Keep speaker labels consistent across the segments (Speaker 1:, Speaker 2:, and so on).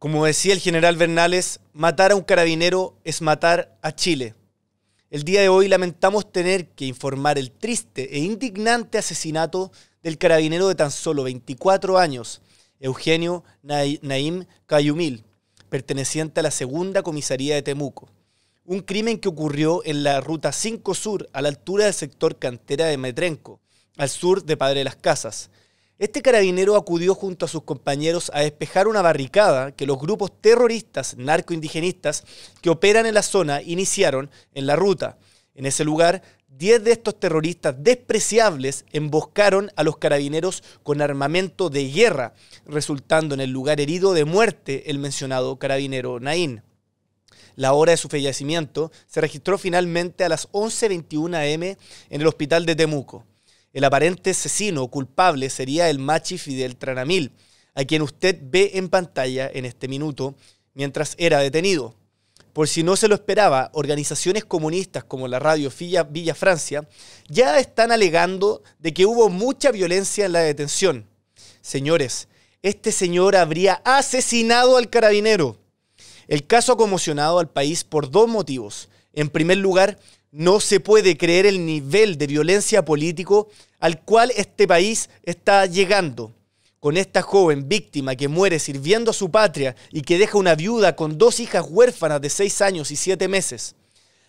Speaker 1: Como decía el general Bernales, matar a un carabinero es matar a Chile. El día de hoy lamentamos tener que informar el triste e indignante asesinato del carabinero de tan solo 24 años, Eugenio Naim Cayumil, perteneciente a la segunda comisaría de Temuco. Un crimen que ocurrió en la ruta 5 Sur, a la altura del sector cantera de Metrenco, al sur de Padre de las Casas, este carabinero acudió junto a sus compañeros a despejar una barricada que los grupos terroristas narcoindigenistas que operan en la zona iniciaron en la ruta. En ese lugar, 10 de estos terroristas despreciables emboscaron a los carabineros con armamento de guerra, resultando en el lugar herido de muerte el mencionado carabinero Naín. La hora de su fallecimiento se registró finalmente a las 11.21 am en el hospital de Temuco. El aparente asesino culpable sería el machi Fidel Tranamil, a quien usted ve en pantalla en este minuto mientras era detenido. Por si no se lo esperaba, organizaciones comunistas como la radio Villa, Villa Francia ya están alegando de que hubo mucha violencia en la detención. Señores, este señor habría asesinado al carabinero. El caso ha conmocionado al país por dos motivos. En primer lugar, no se puede creer el nivel de violencia político al cual este país está llegando. Con esta joven víctima que muere sirviendo a su patria y que deja una viuda con dos hijas huérfanas de seis años y siete meses.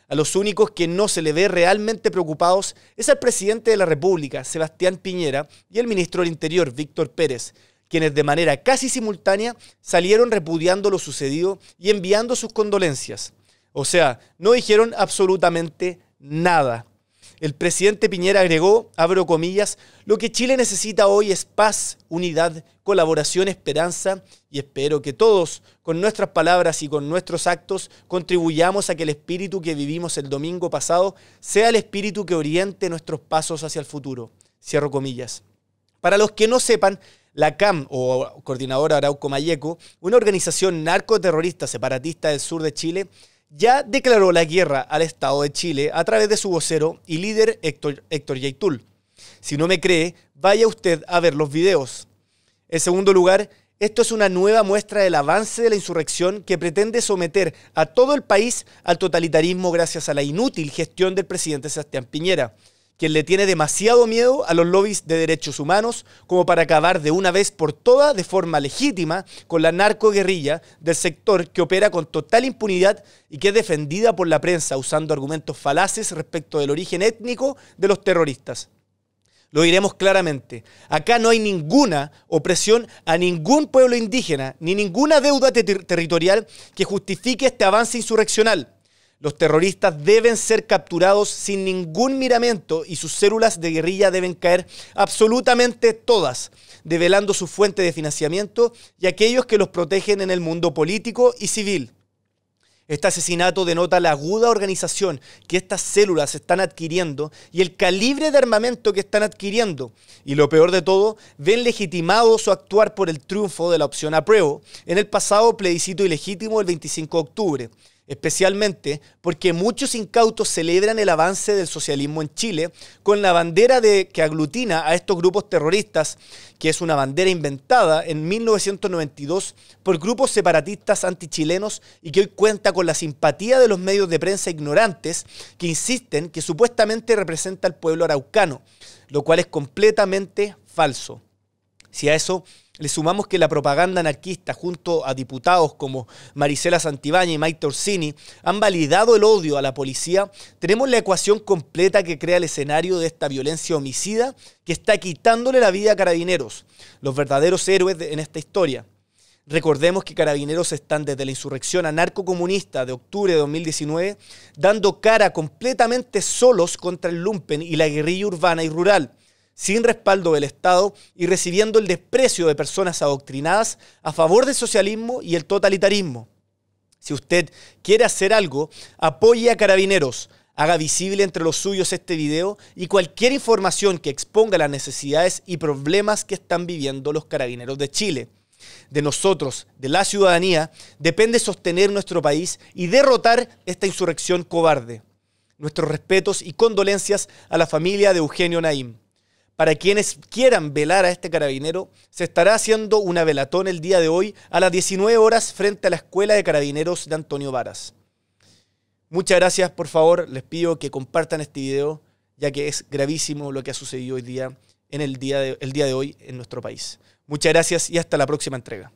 Speaker 1: A los únicos que no se le ve realmente preocupados es al presidente de la República, Sebastián Piñera, y el ministro del Interior, Víctor Pérez, quienes de manera casi simultánea salieron repudiando lo sucedido y enviando sus condolencias. O sea, no dijeron absolutamente nada. El presidente Piñera agregó, abro comillas, lo que Chile necesita hoy es paz, unidad, colaboración, esperanza y espero que todos, con nuestras palabras y con nuestros actos, contribuyamos a que el espíritu que vivimos el domingo pasado sea el espíritu que oriente nuestros pasos hacia el futuro. Cierro comillas. Para los que no sepan, la CAM, o Coordinadora Arauco Mayeco, una organización narcoterrorista separatista del sur de Chile, ya declaró la guerra al Estado de Chile a través de su vocero y líder Héctor, Héctor Yaitul. Si no me cree, vaya usted a ver los videos. En segundo lugar, esto es una nueva muestra del avance de la insurrección que pretende someter a todo el país al totalitarismo gracias a la inútil gestión del presidente Sebastián Piñera quien le tiene demasiado miedo a los lobbies de derechos humanos como para acabar de una vez por todas de forma legítima con la narcoguerrilla del sector que opera con total impunidad y que es defendida por la prensa usando argumentos falaces respecto del origen étnico de los terroristas. Lo diremos claramente, acá no hay ninguna opresión a ningún pueblo indígena, ni ninguna deuda territorial que justifique este avance insurreccional. Los terroristas deben ser capturados sin ningún miramiento y sus células de guerrilla deben caer absolutamente todas, develando su fuente de financiamiento y aquellos que los protegen en el mundo político y civil. Este asesinato denota la aguda organización que estas células están adquiriendo y el calibre de armamento que están adquiriendo. Y lo peor de todo, ven legitimado su actuar por el triunfo de la opción apruebo en el pasado plebiscito ilegítimo del 25 de octubre especialmente porque muchos incautos celebran el avance del socialismo en Chile con la bandera de, que aglutina a estos grupos terroristas, que es una bandera inventada en 1992 por grupos separatistas antichilenos y que hoy cuenta con la simpatía de los medios de prensa ignorantes que insisten que supuestamente representa al pueblo araucano, lo cual es completamente falso. Si a eso le sumamos que la propaganda anarquista junto a diputados como Marisela Santibáñez y Mike Torsini han validado el odio a la policía, tenemos la ecuación completa que crea el escenario de esta violencia homicida que está quitándole la vida a carabineros, los verdaderos héroes en esta historia. Recordemos que carabineros están desde la insurrección anarcocomunista de octubre de 2019 dando cara completamente solos contra el lumpen y la guerrilla urbana y rural sin respaldo del Estado y recibiendo el desprecio de personas adoctrinadas a favor del socialismo y el totalitarismo. Si usted quiere hacer algo, apoye a Carabineros, haga visible entre los suyos este video y cualquier información que exponga las necesidades y problemas que están viviendo los carabineros de Chile. De nosotros, de la ciudadanía, depende sostener nuestro país y derrotar esta insurrección cobarde. Nuestros respetos y condolencias a la familia de Eugenio Naim. Para quienes quieran velar a este carabinero, se estará haciendo una velatón el día de hoy a las 19 horas frente a la Escuela de Carabineros de Antonio Varas. Muchas gracias, por favor, les pido que compartan este video, ya que es gravísimo lo que ha sucedido hoy día en el día el día de hoy en nuestro país. Muchas gracias y hasta la próxima entrega.